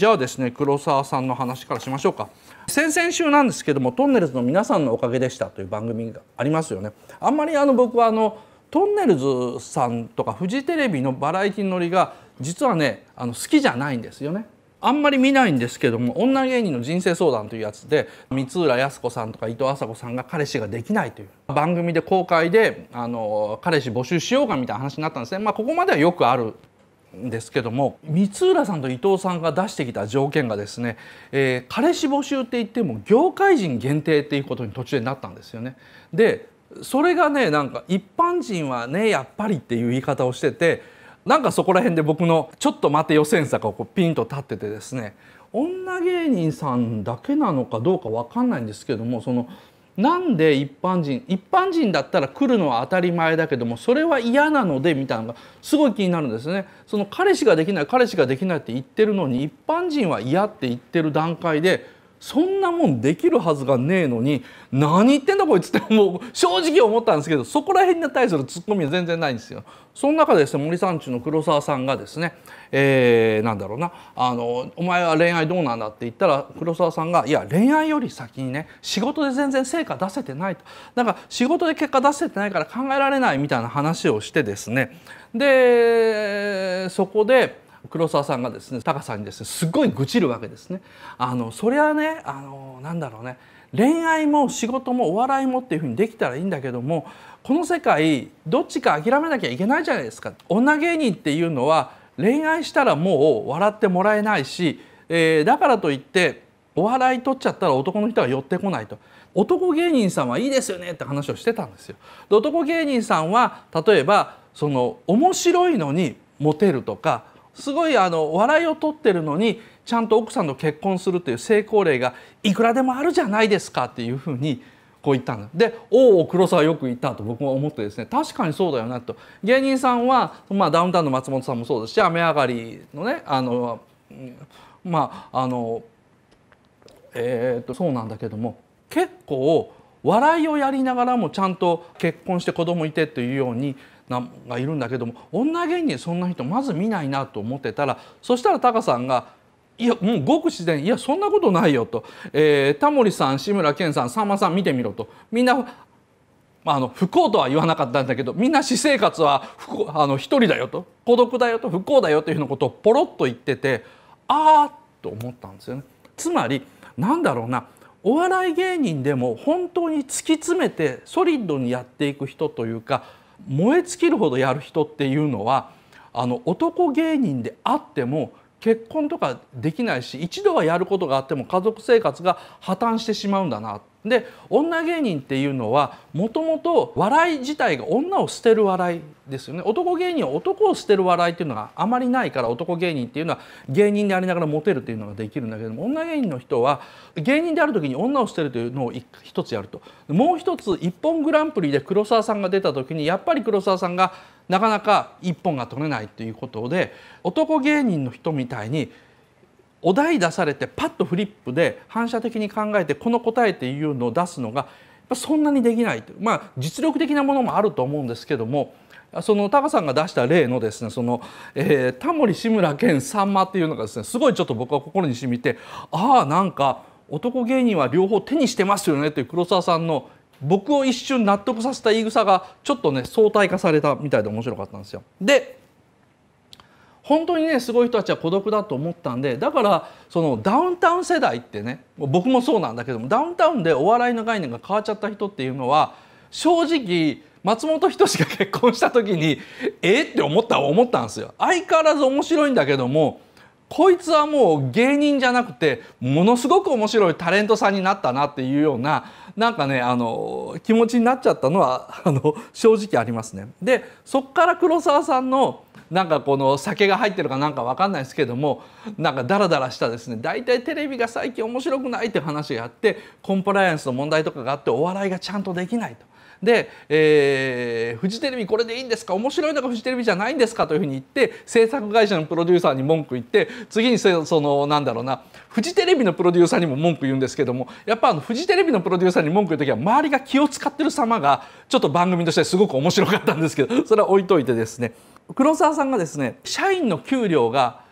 じゃあですね黒沢さんの話からしましょうか先々週なんですけども「トンネルズの皆さんのおかげでした」という番組がありますよね。あんまりあの僕はあのトンネルズさんとかフジテレビのバラエティのりが実はねあの好きじゃないんですよね。あんまり見ないんですけども女芸人の人生相談というやつで光浦靖子さんとか伊藤麻子さんが彼氏ができないという番組で公開であの彼氏募集しようかみたいな話になったんですね。まあ、ここまではよくあるですけども光浦さんと伊藤さんが出してきた条件がですね、えー、彼氏募集って言っても業界人限定っていうことに途中でなったんですよね。でそれがねなんか一般人はねやっぱりっていう言い方をしててなんかそこら辺で僕のちょっと待て予選策がこうピンと立っててですね女芸人さんだけなのかどうか分かんないんですけどもそのなんで一般人一般人だったら来るのは当たり前だけどもそれは嫌なのでみたいなのがすごい気になるんですね。その彼氏ができない彼氏ができないって言ってるのに一般人は嫌って言ってる段階でそんなもんできるはずがねえのに何言ってんだこいつってもう正直思ったんですけどそこら辺に対するツッコミは全然ないんですよ。その中でですね森三中の黒沢さんがですね、えー、なんだろうなあの「お前は恋愛どうなんだ?」って言ったら黒沢さんが「いや恋愛より先にね仕事で全然成果出せてない」とだから仕事で結果出せてないから考えられないみたいな話をしてですねでそこで黒沢さんがですね高さんにですねすごい愚痴るわけですね。あのそりゃねあのなんだろうね恋愛も仕事もお笑いもっていうふうにできたらいいんだけどもこの世界どっちか諦めなきゃいけないじゃないですか。女芸人っていうのは恋愛したらもう笑ってもらえないし、えー、だからといってお笑い取っちゃったら男の人は寄ってこないと男芸人さんはいいですよねって話をしてたんですよ。で男芸人さんは例えばその面白いのにモテるとかすごいあの笑いを取ってるのにちゃんと奥さんと結婚するという成功例がいくらでもあるじゃないですかっていうふうにこう言ったんでおお黒沢よく言ったと僕は思ってですね確かにそうだよなと芸人さんは、まあ、ダウンタウンの松本さんもそうですし雨上がりのねあのまああのえー、っとそうなんだけども結構笑いをやりながらもちゃんと結婚して子供いてというようにがいるんだけども女芸人そんな人まず見ないなと思ってたらそしたらタカさんが「いやもうごく自然いやそんなことないよ」と、えー、タモリさん志村けんさんさんまさん見てみろとみんなまあ、あの不幸とは言わなかったんだけどみんな私生活はあの一人だよと孤独だよと不幸だよというふうなことをポロッと言っててああと思ったんですよね。つまりなんだろうなお笑い芸人でも本当に突き詰めてソリッドにやっていく人というか燃え尽きるほどやる人っていうのはあの男芸人であっても結婚とかできないし一度はやることがあっても家族生活が破綻してしまうんだなっで女芸人っていうのはもともと笑い自体が女を捨てる笑いですよね男芸人は男を捨てる笑いっていうのがあまりないから男芸人っていうのは芸人でありながらモテるっていうのができるんだけども女芸人の人は芸人である時に女を捨てるというのを一つやるともう一つ「一本グランプリ」で黒沢さんが出た時にやっぱり黒沢さんがなかなか一本が取れないっていうことで男芸人の人みたいにお題出されてパッとフリップで反射的に考えてこの答えっていうのを出すのがそんなにできないとまあ実力的なものもあると思うんですけどもそのタカさんが出した例のですねその、えー、タモリ志村けんさんまっていうのがですねすごいちょっと僕は心にしみてああなんか男芸人は両方手にしてますよねという黒沢さんの僕を一瞬納得させた言い草がちょっとね相対化されたみたいで面白かったんですよ。で本当にねすごい人たちは孤独だと思ったんでだからそのダウンタウン世代ってね僕もそうなんだけどもダウンタウンでお笑いの概念が変わっちゃった人っていうのは正直松本人志が結婚した時にえって思った思ったんですよ。相変わらず面白いんだけどもこいつはもう芸人じゃなくてものすごく面白いタレントさんになったなっていうようななんかねあの気持ちになっちゃったのはあの正直ありますね。でそっから黒沢さんのなんかこの酒が入ってるかなんか分かんないですけどもなんかダラダラしたですね大体テレビが最近面白くないって話があってコンプライアンスの問題とかがあってお笑いがちゃんとできないと。で、えー、フジテレビこれでいいんですか面白いのがフジテレビじゃないんですかというふうに言って制作会社のプロデューサーに文句言って次にそのなんだろうなフジテレビのプロデューサーにも文句言うんですけどもやっぱあのフジテレビのプロデューサーに文句言う時は周りが気を使ってる様がちょっと番組としてすごく面白かったんですけどそれは置いといてですね黒沢さんがですね社員の給料が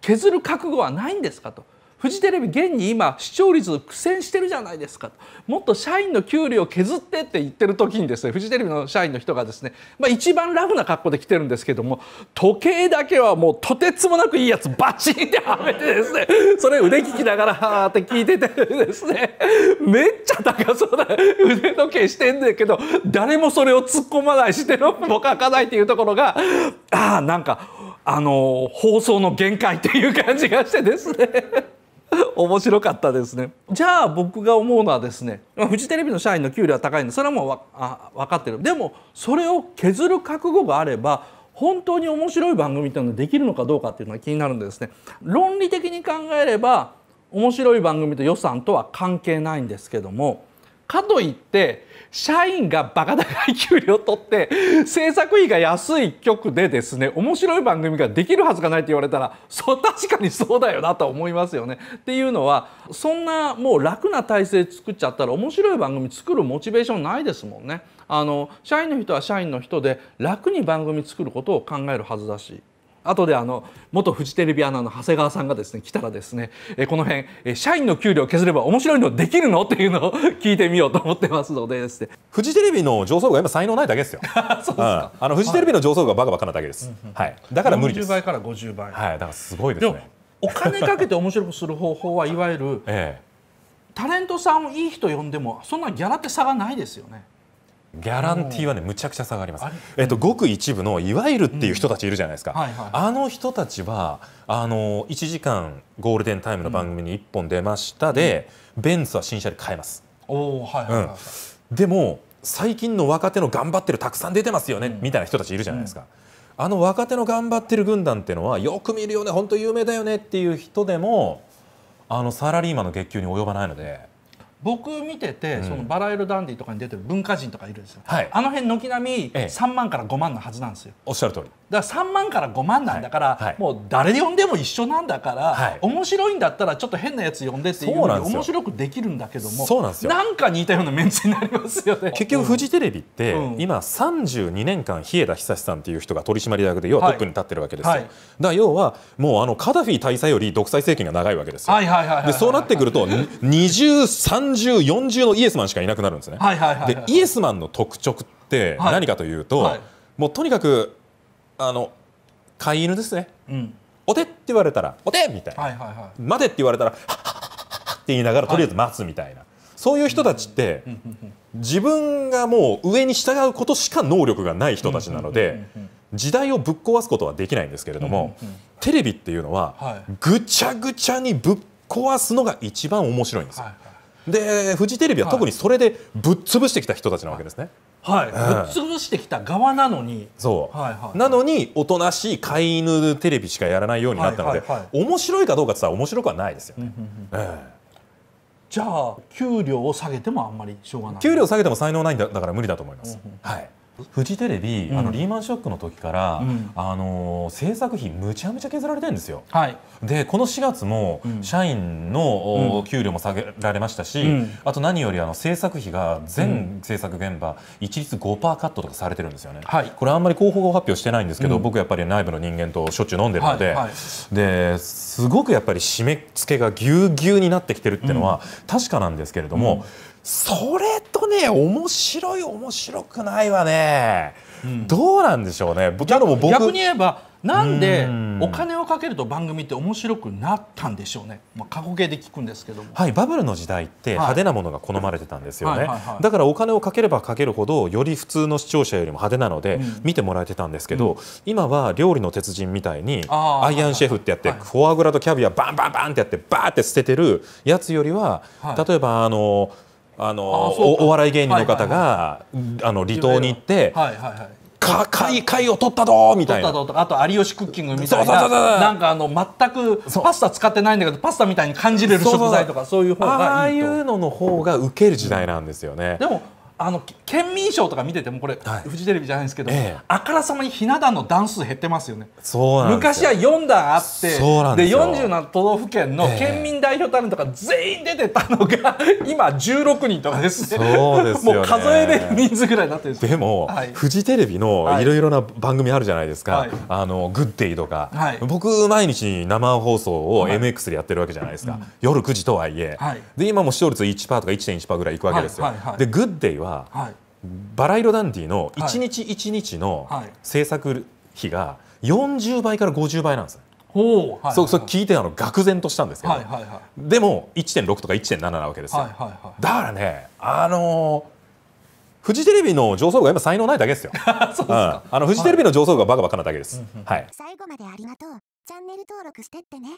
削る覚悟はないんですかとフジテレビ現に今視聴率苦戦してるじゃないですかもっと社員の給料削ってって言ってる時にですねフジテレビの社員の人がですね、まあ、一番ラフな格好で来てるんですけども時計だけはもうとてつもなくいいやつバチンってはめてですねそれ腕利きながらはーって聞いててですねめっちゃ高そうな腕時計してんだけど誰もそれを突っ込まないしテロップも書かないっていうところがああなんかあの放送の限界っていう感じがしてですね面白かったですねじゃあ僕が思うのはですねフジテレビの社員の給料は高いんでそれはもうわあ分かってるでもそれを削る覚悟があれば本当に面白い番組っていうのができるのかどうかっていうのが気になるんでですね論理的に考えれば面白い番組と予算とは関係ないんですけどもかといって社員がバカ高い給料を取って制作費が安い局でですね面白い番組ができるはずがないって言われたらそ確かにそうだよなと思いますよね。っていうのはそんなもう楽な体制作っちゃったら面白い番組作るモチベーションないですもんね。あの社員の人は社員の人で楽に番組作ることを考えるはずだし後であの元フジテレビアナの長谷川さんがですね来たらですね、えこの辺、え社員の給料を削れば面白いのできるのっていうのを聞いてみようと思ってますのでですねフジテレビの上層部が今才能ないだけですよ そうですか、うん、あのフジテレビの上層部がバカバカなだけです、はい、はい、だから無理です倍から50倍はいだからすごいですねお金かけて面白くする方法はいわゆる、ええ、タレントさんをいい人呼んでもそんなギャラって差がないですよねギャランティーはねむちゃくちゃ下がります。えっと、ごく一部のいわゆるっていう人たちいるじゃないですか。はいはい、あの人たちはあの1時間ゴールデンタイムの番組に1本出ましたで、ベンツは新車で買えます。おはいはい、うん、でも最近の若手の頑張ってるたくさん出てますよね、うん、みたいな人たちいるじゃないですか、うん、あの若手の頑張ってる軍団っていうのはよく見るよね本当有名だよねっていう人でもあのサラリーマンの月給に及ばないので僕見てて、うん、そのバラエルダンディとかに出てる文化人とかいるんですよ、はい、あの辺軒並み3万から5万のはずなんですよ、ええ、おっしゃる通りだから3万から5万なんだから、はいはい、もう誰呼んでも一緒なんだから、面白いんだったらちょっと変なやつ呼んでっていうように面白くできるんだけどもそうなんですよなんか似たようなメンツになりますよね結局 フジテレビって、うん、今32年間日枝久さんっていう人が取締役で要はトップに立ってるわけですよ、だから要はもうあのカダフィ大佐より独裁政権が長いわけですよ、でそうなってくると23 30、40のイエスマンしかいなくなるんですね。はいはいはいはい、でイエスマンの特徴って何かというと、はいはい、もうとにかくあの飼い犬ですね、うん、お手って言われたらお手みたいな、はいはいはい、待てって言われたらはっはって言いながらとりあえず待つみたいな、そういう人たちって、自分がもう上に従うことしか能力がない人たちなので時代をぶっ壊すことはできないんですけれども、テレビっていうのは、ぐちゃぐちゃにぶっ壊すのが一番面白いんですよ。はいでフジテレビは特にそれでぶっ潰してきた人たちなわけですね。はい、うん、ぶっ潰してきた側なのにそう、はいはい、なのにおとなしい飼い犬テレビしかやらないようになったので、はいはいはい、面白いかどうかって言ったら面白くはないですよね。うんうんうん、じゃあ給料を下げてもあんまりしょうがない給料下げても才能ないんだだから無理だと思います。うんうん、はいフジテレビ、あのリーマンショックの時から、うん、あの制作費むちゃむちゃ削られてるんですよ。はい、でこの4月も社員の、給料も下げられましたし、うん、あと何よりあの制作費が全制作現場一律5%カットとかされてるんですよね。はい、これあんまり広報発表してないんですけど、うん、僕やっぱり内部の人間としょっちゅう飲んでるので、はいはい、ですごくやっぱり締め付けがぎゅうぎゅうになってきてるっていうのは確かなんですけれども。うんそれとね面白い面白くないわね、うん、どうなんでしょうね逆逆に言えばなんでお金をかけると番組って面白くなったんでしょうね、まあ、過去形で聞くんですけども、はい、バブルの時代って派手なものが好まれてたんですよね、だからお金をかければかけるほどより普通の視聴者よりも派手なので見てもらえてたんですけど、うん、今は料理の鉄人みたいにアイアンシェフってやってフォアグラとキャビアバンバンバンってやってバーって捨ててるやつよりは例えばあのーあのお笑い芸人の方が、あの離島に行って、はいはいはいか貝貝を取ったぞみたいなあと有吉クッキングみたいななんかあの全くパスタ使ってないんだけどパスタみたいに感じれる食材とかそういう方がああいうのの方が受ける時代なんですよね、うん、でもあの県民賞とか見ててもこれ、はい、フジテレビじゃないですけど、ええ、あからさまにひな壇の段数減ってますよね昔は4段あってで47都道府県の県民代表タレントが全員出てたのが、え、今16人とかですねそうです、ね、もう数えれる人数ぐらいになってるんですでも、はい、フジテレビのいろいろな番組あるじゃないですか「はい、あのグッデイ」とか、僕毎日生放送を MX でやってるわけじゃないですか、夜9時とはいえ、で今も視聴率1%とか1.1%ぐらいいくわけですよ。でグッデイはは、い、バラ色ダンディの一日一日の制作費が40倍から50倍なんです。ほう、はい、そう、そう聞いてあの愕然としたんですけど、はいはいはい、でも1.6とか1.7なわけですよ、はいはいはい、だからねあのーフジテレビの上層部が今才能ないだけですよ。すうん、あのフジテレビの上層部がバカバカなだけです、はい。最後までありがとう。チャンネル登録してってね。